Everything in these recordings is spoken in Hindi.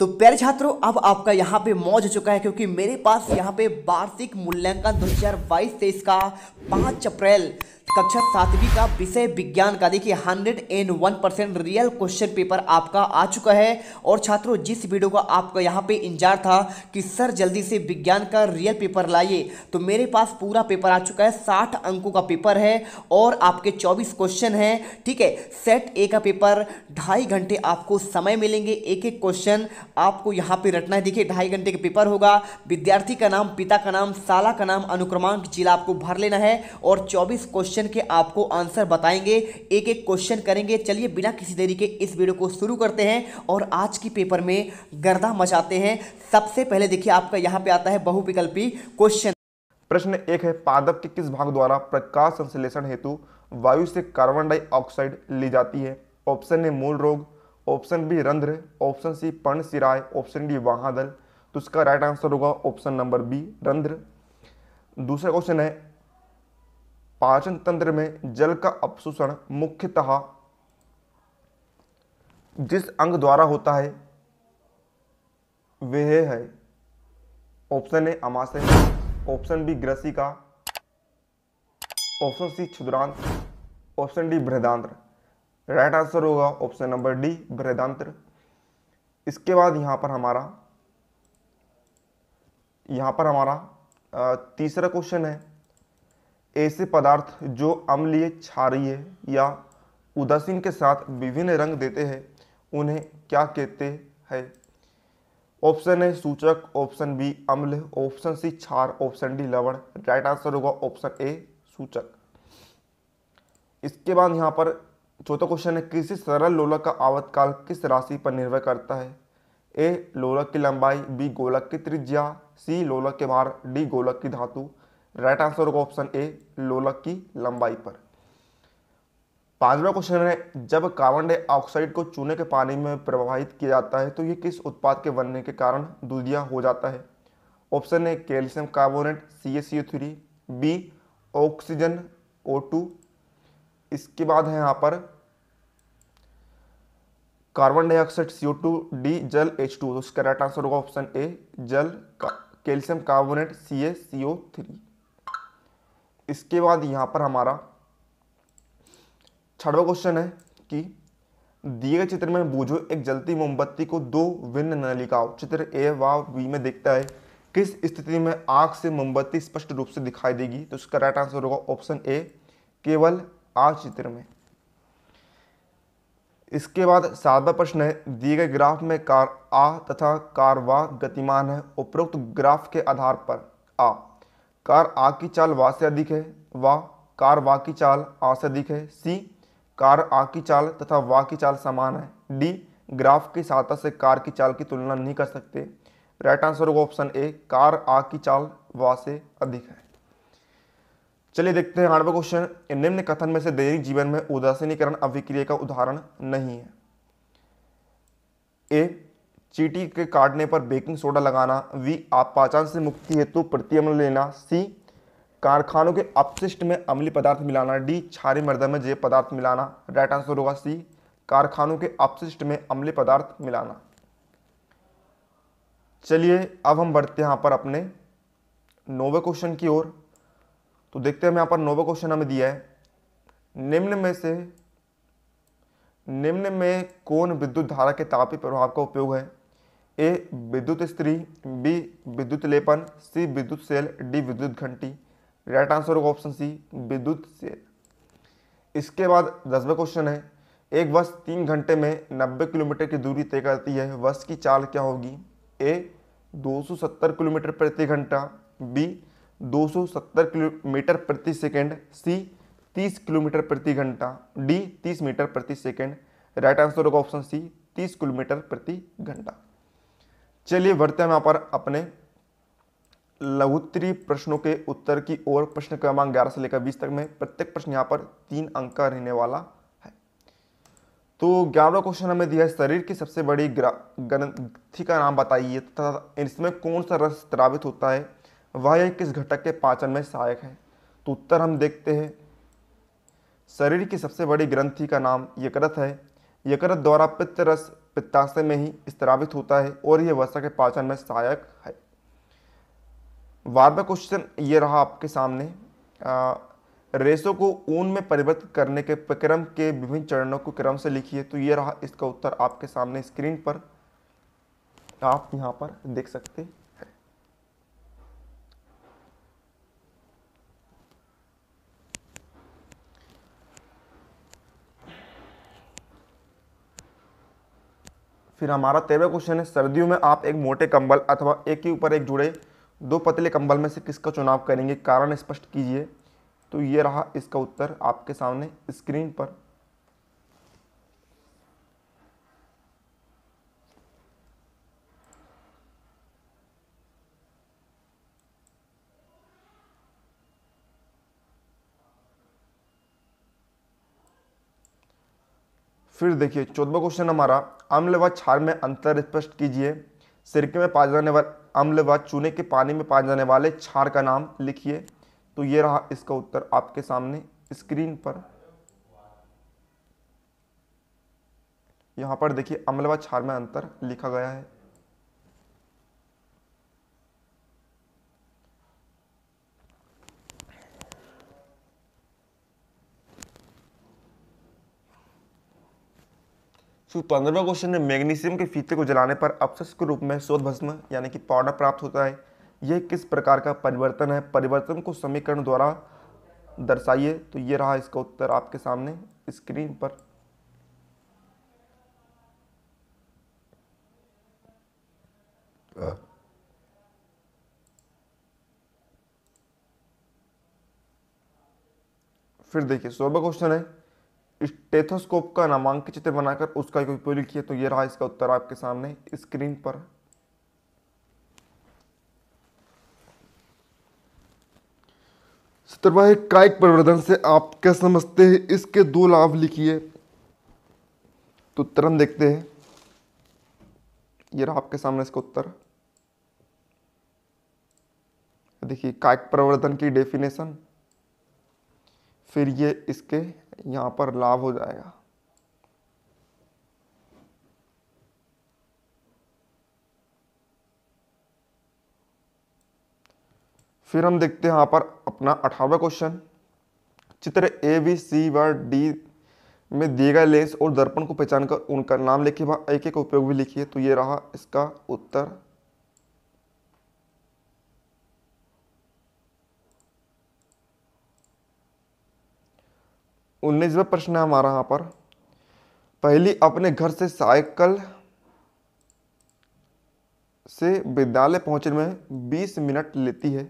तो प्यारे छात्रों अब आपका यहाँ पे मौज हो चुका है क्योंकि मेरे पास यहाँ पे वार्षिक मूल्यांकन 2022 हज़ार बाईस का 5 अप्रैल कक्षा सातवीं का विषय विज्ञान का देखिए hundred and one percent real question paper आपका आ चुका है और छात्रों जिस वीडियो का आपका यहाँ पे इंतजार था कि सर जल्दी से विज्ञान का रियल पेपर लाइए तो मेरे पास पूरा पेपर आ चुका है साठ अंकों का पेपर है और आपके चौबीस क्वेश्चन हैं ठीक है सेट ए का पेपर ढाई घंटे आपको समय मिलेंगे एक एक क्वेश्चन आपको यहाँ पर रटना है देखिए ढाई घंटे का पेपर होगा विद्यार्थी का नाम पिता का नाम साला का नाम अनुक्रमांक जिला आपको भर लेना है और चौबीस क्वेश्चन क्वेश्चन के आपको आंसर बताएंगे एक एक क्वेश्चन करेंगे चलिए बिना किसी देरी के इस वीडियो को शुरू करते हैं और आज की पेपर में गर्दा मचाते हैं सबसे पहले देखिए आपका यहाँ पे आता है बहुविकल्पी क्वेश्चन प्रश्न एक है पादप के किस भाग द्वारा प्रकाश संश्लेषण हेतु वायु से कार्बन डाइऑक्साइड ली जाती है ऑप्शन ए मूल रोग ऑप्शन बी रंध्र ऑप्शन सी पर्ण सिराय ऑप्शन डी वहादल तो इसका राइट आंसर होगा ऑप्शन नंबर बी रंध्र दूसरा क्वेश्चन है पाचन तंत्र में जल का अपशोषण मुख्यतः जिस अंग द्वारा होता है वह है ऑप्शन ए अमाशय ऑप्शन बी ग्रसिका ऑप्शन सी क्षुद्रांत ऑप्शन डी बृहदांत्र राइट आंसर होगा ऑप्शन नंबर डी बृहदांत्र इसके बाद यहां पर हमारा यहां पर हमारा तीसरा क्वेश्चन है ऐसे पदार्थ जो अम्लीय क्षारीय या उदासीन के साथ विभिन्न रंग देते हैं उन्हें क्या कहते हैं ऑप्शन ए सूचक ऑप्शन बी अम्ल ऑप्शन सी क्षार ऑप्शन डी लवण राइट आंसर होगा ऑप्शन ए सूचक इसके बाद यहाँ पर चौथा क्वेश्चन है किसी सरल लोलक का आवतकाल किस राशि पर निर्भर करता है ए लोलक की लंबाई बी गोलक की त्रिज्या सी लोलक के भार डी गोलक की धातु राइट आंसर होगा ऑप्शन ए लोलक की लंबाई पर पांचवा क्वेश्चन है जब कार्बन डाइऑक्साइड को चूने के पानी में प्रवाहित किया जाता है तो ये किस उत्पाद के बनने के कारण दूधिया हो जाता है option A calcium carbonate C S three B oxygen O two इसके बाद है यहाँ पर carbon dioxide C O two D जल एच टू तो इसका राइट आंसर होगा ऑप्शन ए जल calcium carbonate C S C O three इसके बाद यहाँ पर हमारा छठवा क्वेश्चन है कि दिए गए चित्र में बूझो एक जलती मोमबत्ती को दो भिन्न नलिकाओं चित्र ए व बी में देखता है किस स्थिति में आग से मोमबत्ती स्पष्ट रूप से दिखाई देगी तो इसका राइट आंसर होगा ऑप्शन ए केवल आग चित्र में इसके बाद सातवा प्रश्न है दिए गए ग्राफ में कार आ तथा कार व गतिमान है उपरोक्त ग्राफ के आधार पर आ कार आ की चाल वा से अधिक है वा कार वा की चाल आ से अधिक है सी कार आ की चाल तथा वा की चाल समान है डी ग्राफ की सहायता से कार की चाल की तुलना नहीं कर सकते राइट आंसर होगा ऑप्शन ए कार आ की चाल वा से अधिक है चलिए देखते हैं आठवा क्वेश्चन निम्न कथन में से दैनिक जीवन में उदासीनीकरण अभिक्रिया का उदाहरण नहीं है ए चीटी के काटने पर बेकिंग सोडा लगाना वी आप पाचन से मुक्ति हेतु प्रतिअम्ल लेना सी कारखानों के अपशिष्ट में अम्ली पदार्थ मिलाना डी छारी मृदा में जे पदार्थ मिलाना राइट आंसर होगा सी कारखानों के अपशिष्ट में अम्ली पदार्थ मिलाना चलिए अब हम बढ़ते हैं यहाँ पर अपने नोवे क्वेश्चन की ओर तो देखते हैं यहाँ पर नोवे क्वेश्चन हमें दिया है निम्न में से निम्न में कौन विद्युत धारा के तापी प्रभाव का उपयोग है ए विद्युत स्त्री बी विद्युत लेपन सी विद्युत सेल डी विद्युत घंटी राइट आंसर होगा ऑप्शन सी विद्युत सेल इसके बाद दसवें क्वेश्चन है एक बस तीन घंटे में नब्बे किलोमीटर की दूरी तय करती है बस की चाल क्या होगी ए 270 किलोमीटर प्रति घंटा बी 270 किलोमीटर प्रति सेकंड सी 30 किलोमीटर प्रति घंटा डी 30 मीटर प्रति सेकंड राइट आंसर होगा ऑप्शन सी 30 किलोमीटर प्रति घंटा चलिए बढ़ते हैं यहाँ पर अपने लघुत्तरी प्रश्नों के उत्तर की ओर प्रश्न क्रमांक ग्यारह से लेकर बीस तक में प्रत्येक प्रश्न यहाँ पर तीन अंक का रहने वाला है तो ग्यारहवा क्वेश्चन हमें दिया है शरीर की सबसे बड़ी ग्रंथि का नाम बताइए तथा इसमें कौन सा रस द्रावित होता है वह किस घटक के पाचन में सहायक है तो उत्तर हम देखते हैं शरीर की सबसे बड़ी ग्रंथि का नाम यकृत है यकर द्वारा पित्त रस पित्ताशय में ही स्त्रावित होता है और यह वसा के पाचन में सहायक है बारहवा क्वेश्चन ये रहा आपके सामने आ, रेशों को ऊन में परिवर्तित करने के प्रक्रम के विभिन्न चरणों को क्रम से लिखिए तो ये रहा इसका उत्तर आपके सामने स्क्रीन पर आप यहाँ पर देख सकते हैं फिर हमारा तेरहवा क्वेश्चन है सर्दियों में आप एक मोटे कंबल अथवा एक के ऊपर एक जुड़े दो पतले कंबल में से किसका चुनाव करेंगे कारण स्पष्ट कीजिए तो ये रहा इसका उत्तर आपके सामने स्क्रीन पर फिर देखिए चौदवा क्वेश्चन हमारा अम्ल व क्षार में अंतर स्पष्ट कीजिए सिरके में पाए जाने वाले अम्ल व चूने के पानी में पाए जाने वाले क्षार का नाम लिखिए तो ये रहा इसका उत्तर आपके सामने स्क्रीन पर यहाँ पर देखिए अम्ल व क्षार में अंतर लिखा गया है सो पंद्रह क्वेश्चन है मैग्नीशियम के फीते को जलाने पर अपशिष्ट के रूप में शोध भस्म यानी कि पाउडर प्राप्त होता है यह किस प्रकार का परिवर्तन है परिवर्तन को समीकरण द्वारा दर्शाइए तो ये रहा इसका उत्तर आपके सामने स्क्रीन पर फिर देखिए सोलह क्वेश्चन है स्टेथोस्कोप का नामांकित चित्र बनाकर उसका उपयोग लिखिए तो ये रहा इसका उत्तर आपके सामने स्क्रीन पर कायिक प्रवर्धन से आप क्या समझते हैं इसके दो लाभ लिखिए तो उत्तर हम देखते हैं ये रहा आपके सामने इसका उत्तर देखिए कायिक प्रवर्धन की डेफिनेशन फिर ये इसके यहाँ पर लाभ हो जाएगा फिर हम देखते हैं यहाँ पर अपना अठारहवा क्वेश्चन चित्र ए बी सी व डी में दिए गए लेंस और दर्पण को पहचान कर उनका नाम लिखिए वहाँ ए के उपयोग भी लिखिए तो ये रहा इसका उत्तर उन्नीसवा प्रश्न है हमारा यहाँ पर पहली अपने घर से साइकिल से विद्यालय पहुंचने में 20 मिनट लेती है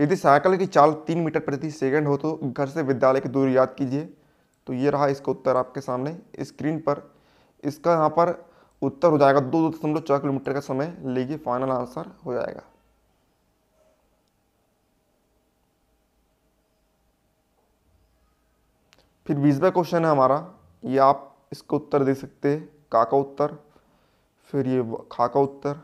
यदि साइकिल की चाल तीन मीटर प्रति सेकंड हो तो घर से विद्यालय की दूरी याद कीजिए तो ये रहा इसका उत्तर आपके सामने स्क्रीन पर इसका यहाँ पर उत्तर हो जाएगा दो दशमलव चार किलोमीटर का समय लेगी फाइनल आंसर हो जाएगा फिर बीसवा क्वेश्चन है हमारा ये आप इसका उत्तर दे सकते हैं का का उत्तर फिर ये खा का उत्तर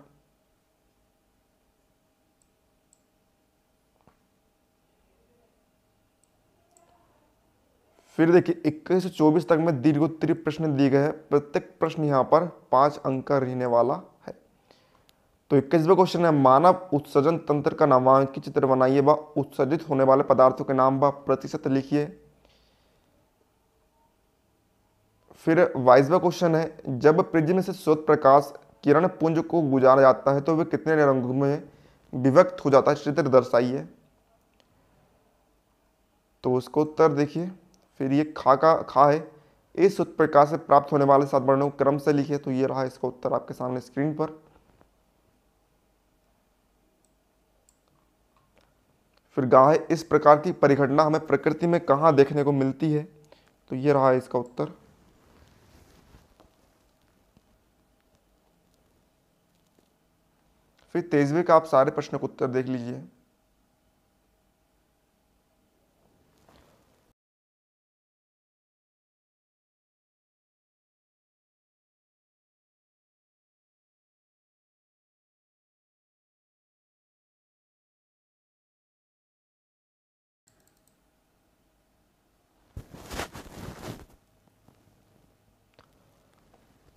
फिर देखिए इक्कीस से चौबीस तक में दीर्घ उत्तरीय प्रश्न दिए गए हैं प्रत्येक प्रश्न यहाँ पर पांच अंक का रहने वाला है तो इक्कीसवा क्वेश्चन है मानव उत्सर्जन तंत्र का नामांकित चित्र बनाइए व उत्सर्जित होने वाले पदार्थों के नाम व प्रतिशत लिखिए फिर वाइसवा क्वेश्चन है जब प्रिज्म से स्रोत प्रकाश किरण पुंज को गुजारा जाता है तो वे कितने रंगों में विभक्त हो जाता है चित्र दर्शाइए तो उसको उत्तर देखिए फिर ये खा का खा है इस प्रकाश से प्राप्त होने वाले सात वर्णों को क्रम से लिखे तो ये रहा इसका उत्तर आपके सामने स्क्रीन पर फिर गाह है इस प्रकार की परिघटना हमें प्रकृति में कहाँ देखने को मिलती है तो ये रहा इसका उत्तर फिर तेईसवें का आप सारे प्रश्नों का उत्तर देख लीजिए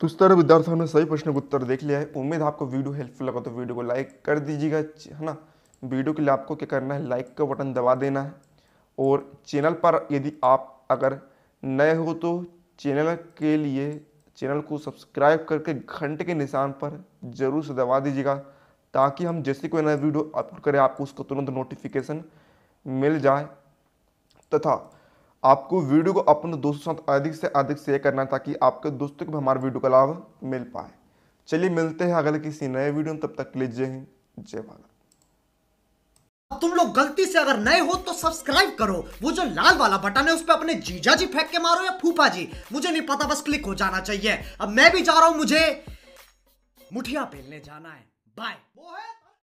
तो इस तरह विद्यार्थियों ने सही प्रश्न का उत्तर देख लिया है उम्मीद आपको वीडियो हेल्पफुल लगा तो वीडियो को लाइक कर दीजिएगा है ना वीडियो के लिए आपको क्या करना है लाइक का बटन दबा देना है और चैनल पर यदि आप अगर नए हो तो चैनल के लिए चैनल को सब्सक्राइब करके घंटे के निशान पर ज़रूर से दबा दीजिएगा ताकि हम जैसे कोई नया वीडियो अपलोड करें आपको उसको तुरंत नोटिफिकेशन मिल जाए तथा आपको वीडियो को अपने दोस्तों के साथ अधिक से अधिक शेयर करना है ताकि आपके दोस्तों को भी हमारे वीडियो का लाभ मिल पाए चलिए मिलते हैं अगले किसी नए वीडियो में तब तक लीजिए हिंद जय भारत तुम लोग गलती से अगर नए हो तो सब्सक्राइब करो वो जो लाल वाला बटन है उस पर अपने जीजा जी फेंक के मारो या फूफा जी मुझे नहीं पता बस क्लिक हो जाना चाहिए अब मैं भी जा रहा हूं मुझे मुठिया पहनने जाना है बाय वो है